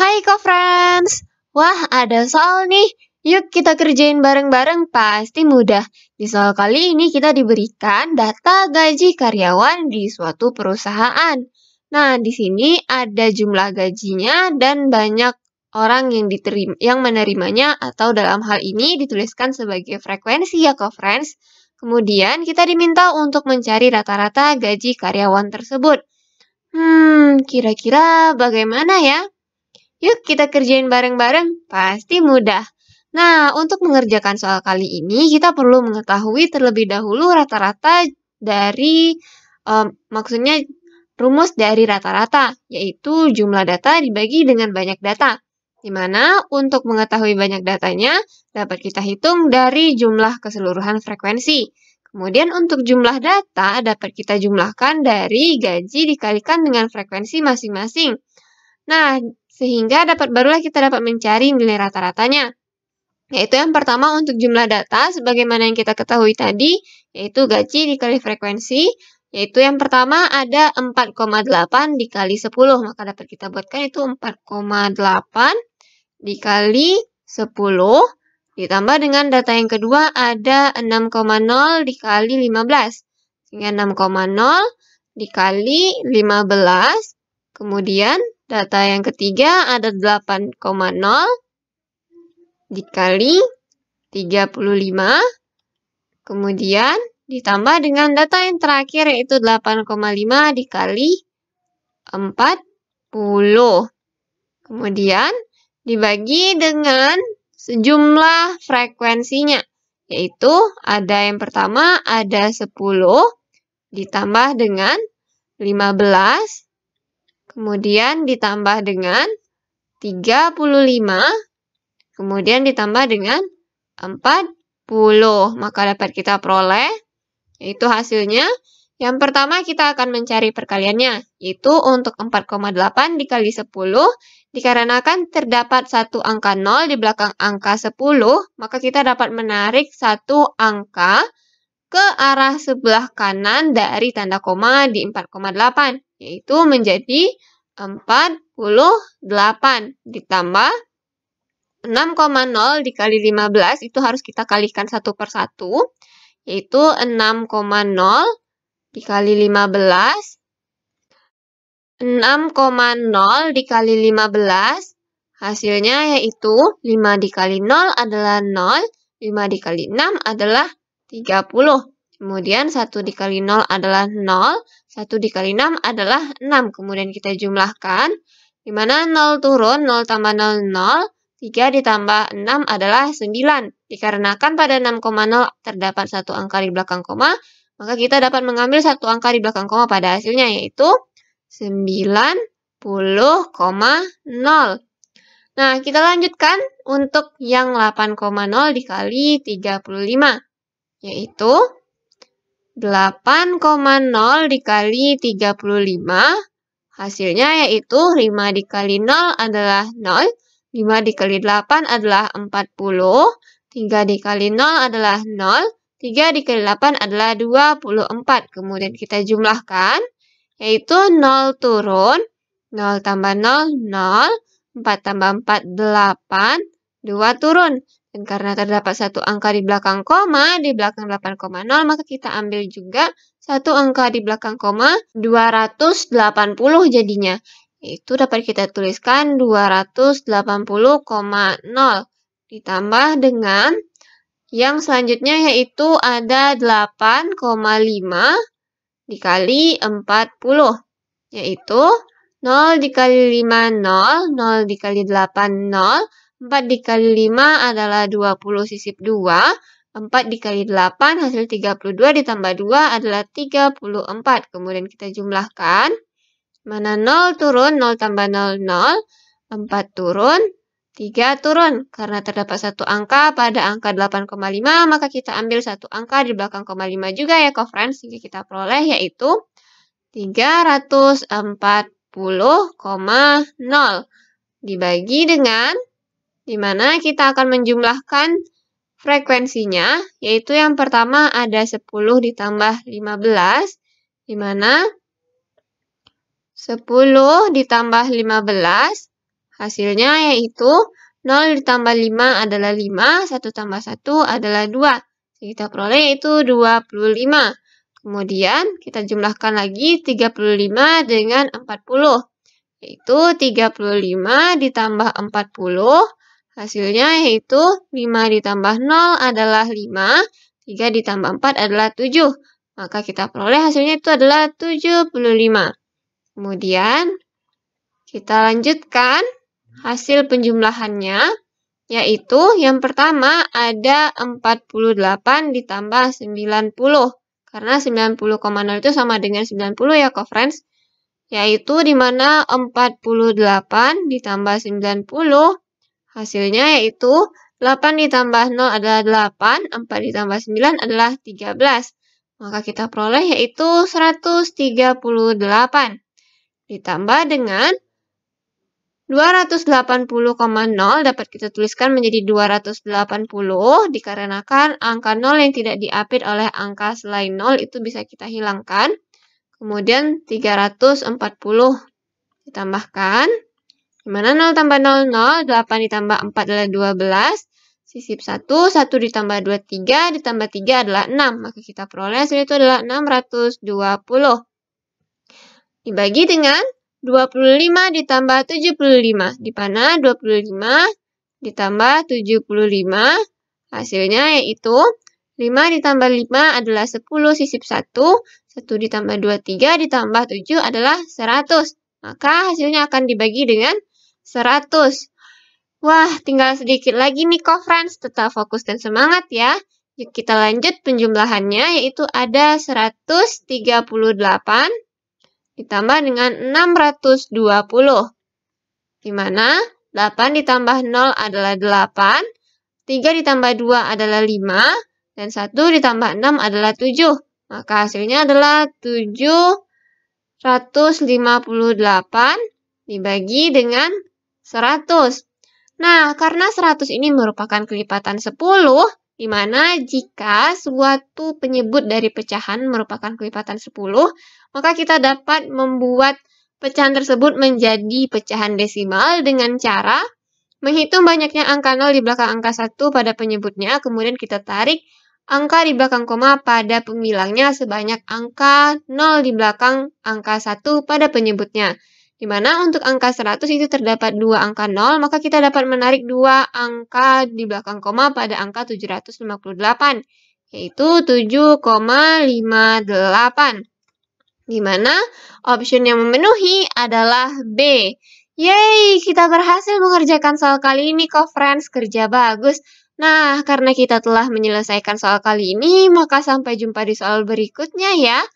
Hai co-friends, wah ada soal nih, yuk kita kerjain bareng-bareng pasti mudah. Di soal kali ini kita diberikan data gaji karyawan di suatu perusahaan. Nah, di sini ada jumlah gajinya dan banyak orang yang diterima, yang menerimanya atau dalam hal ini dituliskan sebagai frekuensi ya co-friends. Kemudian kita diminta untuk mencari rata-rata gaji karyawan tersebut. Hmm, kira-kira bagaimana ya? Yuk kita kerjain bareng-bareng, pasti mudah. Nah, untuk mengerjakan soal kali ini, kita perlu mengetahui terlebih dahulu rata-rata dari, um, maksudnya rumus dari rata-rata, yaitu jumlah data dibagi dengan banyak data. Di mana untuk mengetahui banyak datanya, dapat kita hitung dari jumlah keseluruhan frekuensi. Kemudian untuk jumlah data, dapat kita jumlahkan dari gaji dikalikan dengan frekuensi masing-masing. Nah, sehingga dapat barulah kita dapat mencari nilai rata-ratanya. Yaitu yang pertama untuk jumlah data, sebagaimana yang kita ketahui tadi, yaitu gaji dikali frekuensi, yaitu yang pertama ada 4,8 dikali 10, maka dapat kita buatkan itu 4,8 dikali 10, ditambah dengan data yang kedua ada 6,0 dikali 15, sehingga 6,0 dikali 15 Kemudian data yang ketiga ada 8,0 dikali 35. Kemudian ditambah dengan data yang terakhir yaitu 8,5 dikali 40. Kemudian dibagi dengan sejumlah frekuensinya yaitu ada yang pertama ada 10 ditambah dengan 15 kemudian ditambah dengan 35, kemudian ditambah dengan 40. Maka dapat kita peroleh, yaitu hasilnya. Yang pertama kita akan mencari perkaliannya, yaitu untuk 4,8 dikali 10, dikarenakan terdapat satu angka 0 di belakang angka 10, maka kita dapat menarik satu angka ke arah sebelah kanan dari tanda koma di 4,8, yaitu menjadi 48 ditambah 6,0 dikali 15 itu harus kita kalikan satu per satu, yaitu 6,0 dikali 15 6,0 dikali 15 hasilnya yaitu 5 dikali 0 adalah 0, 5 dikali 6 adalah 30. Kemudian 1 dikali 0 adalah 0, 1 dikali 6 adalah 6. Kemudian kita jumlahkan, di mana 0 turun, 0 tambah 0, 0. 3 ditambah 6 adalah 9. Dikarenakan pada 6,0 terdapat satu angka di belakang koma, maka kita dapat mengambil satu angka di belakang koma pada hasilnya, yaitu 90,0. Nah, kita lanjutkan untuk yang 8,0 dikali 35, yaitu 8,0 dikali 35, hasilnya yaitu 5 dikali 0 adalah 0, 5 dikali 8 adalah 40, 3 dikali 0 adalah 0, 3 dikali 8 adalah 24. Kemudian kita jumlahkan, yaitu 0 turun, 0 tambah 0, 0, 4 tambah 4, 8, 2 turun. Dan karena terdapat satu angka di belakang koma, di belakang 8,0, maka kita ambil juga satu angka di belakang koma, 280 jadinya. Itu dapat kita tuliskan 280,0 ditambah dengan yang selanjutnya yaitu ada 8,5 dikali 40, yaitu 0 dikali 5, 0, 0 dikali 8, 0, 4 dikali 5 adalah 20 sisip 2. 4 dikali 8 hasil 32 ditambah 2 adalah 34. Kemudian kita jumlahkan. Mana 0 turun, 0 tambah 0, 0. 4 turun, 3 turun. Karena terdapat satu angka pada angka 8,5, maka kita ambil satu angka di belakang 5 juga ya, kofren. Sehingga kita peroleh yaitu 340,0 dibagi dengan di mana kita akan menjumlahkan frekuensinya, yaitu yang pertama ada 10 ditambah 15, di mana 10 ditambah 15, hasilnya yaitu 0 ditambah 5 adalah 5, 1 tambah 1 adalah 2. Jadi kita peroleh itu 25. Kemudian kita jumlahkan lagi 35 dengan 40, yaitu 35 ditambah 40 Hasilnya yaitu 5 ditambah 0 adalah 5, 3 ditambah 4 adalah 7. Maka kita peroleh hasilnya itu adalah 75. Kemudian kita lanjutkan hasil penjumlahannya yaitu yang pertama ada 48 ditambah 90 karena 90,0 itu sama dengan 90 ya co friends yaitu dimana 48 ditambah 90 Hasilnya yaitu 8 ditambah 0 adalah 8, 4 ditambah 9 adalah 13. Maka kita peroleh yaitu 138. Ditambah dengan 280,0 dapat kita tuliskan menjadi 280 dikarenakan angka 0 yang tidak diapit oleh angka selain 0 itu bisa kita hilangkan. Kemudian 340 ditambahkan mana 0 tambah 0, 0, 8 ditambah 4 adalah 12, sisip 1, 1 ditambah 2, 3, ditambah 3 adalah 6. Maka kita peroleh hasil itu adalah 620. Dibagi dengan 25 ditambah 75, di mana 25 ditambah 75, hasilnya yaitu 5 ditambah 5 adalah 10 sisip 1, 1 ditambah 2, 3 ditambah 7 adalah 100. Maka hasilnya akan dibagi dengan 100. Wah, tinggal sedikit lagi nih kok friends, tetap fokus dan semangat ya. Yuk kita lanjut penjumlahannya, yaitu ada 138 ditambah dengan 620. Di mana 8 ditambah 0 adalah 8, 3 ditambah 2 adalah 5, dan 1 ditambah 6 adalah 7. Maka hasilnya adalah 758 dibagi dengan 100. Nah, karena 100 ini merupakan kelipatan 10, di mana jika suatu penyebut dari pecahan merupakan kelipatan 10, maka kita dapat membuat pecahan tersebut menjadi pecahan desimal dengan cara menghitung banyaknya angka 0 di belakang angka 1 pada penyebutnya, kemudian kita tarik angka di belakang koma pada pembilangnya sebanyak angka 0 di belakang angka 1 pada penyebutnya. Di mana untuk angka 100 itu terdapat dua angka 0, maka kita dapat menarik dua angka di belakang koma pada angka 758, yaitu 7,58. Di mana option yang memenuhi adalah B. Yeay, kita berhasil mengerjakan soal kali ini kok friends, kerja bagus. Nah, karena kita telah menyelesaikan soal kali ini, maka sampai jumpa di soal berikutnya ya.